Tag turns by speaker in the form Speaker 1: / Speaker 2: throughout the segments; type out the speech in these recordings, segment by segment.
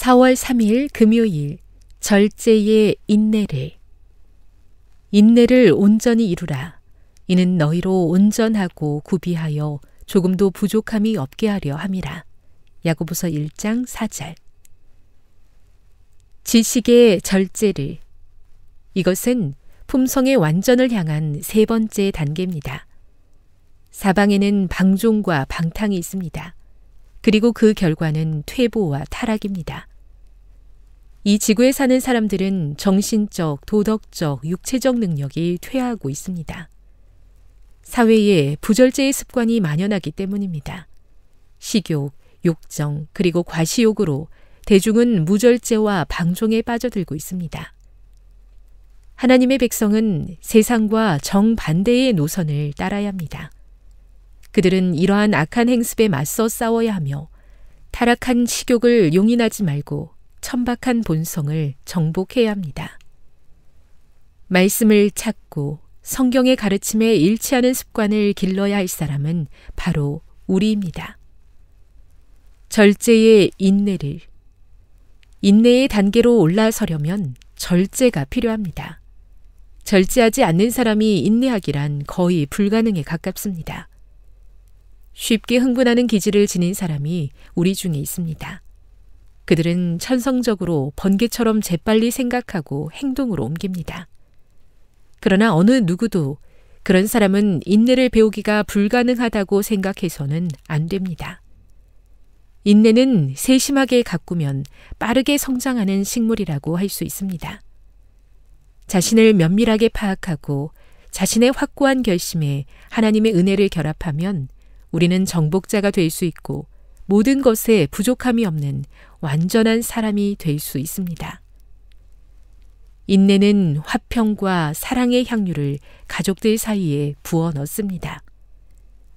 Speaker 1: 4월 3일 금요일 절제의 인내를 인내를 온전히 이루라. 이는 너희로 온전하고 구비하여 조금도 부족함이 없게 하려 함이라. 야고보서 1장 4절. 지식의 절제를 이것은 품성의 완전을 향한 세 번째 단계입니다. 사방에는 방종과 방탕이 있습니다. 그리고 그 결과는 퇴보와 타락입니다. 이 지구에 사는 사람들은 정신적, 도덕적, 육체적 능력이 퇴하고 있습니다. 사회에 부절제의 습관이 만연하기 때문입니다. 식욕, 욕정, 그리고 과시욕으로 대중은 무절제와 방종에 빠져들고 있습니다. 하나님의 백성은 세상과 정반대의 노선을 따라야 합니다. 그들은 이러한 악한 행습에 맞서 싸워야 하며 타락한 식욕을 용인하지 말고 천박한 본성을 정복해야 합니다. 말씀을 찾고 성경의 가르침에 일치하는 습관을 길러야 할 사람은 바로 우리입니다. 절제의 인내를 인내의 단계로 올라서려면 절제가 필요합니다. 절제하지 않는 사람이 인내하기란 거의 불가능에 가깝습니다. 쉽게 흥분하는 기질을 지닌 사람이 우리 중에 있습니다. 그들은 천성적으로 번개처럼 재빨리 생각하고 행동으로 옮깁니다. 그러나 어느 누구도 그런 사람은 인내를 배우기가 불가능하다고 생각해서는 안 됩니다. 인내는 세심하게 가꾸면 빠르게 성장하는 식물이라고 할 수 있습니다. 자신을 면밀하게 파악하고 자신의 확고한 결심에 하나님의 은혜를 결합하면 우리는 정복자가 될 수 있고 모든 것에 부족함이 없는 완전한 사람이 될 수 있습니다. 인내는 화평과 사랑의 향유를 가족들 사이에 부어 넣습니다.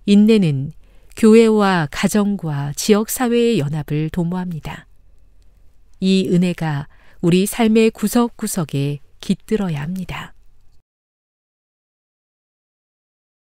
Speaker 1: 인내는 교회와 가정과 지역사회의 연합을 도모합니다. 이 은혜가 우리 삶의 구석구석에 깃들어야 합니다.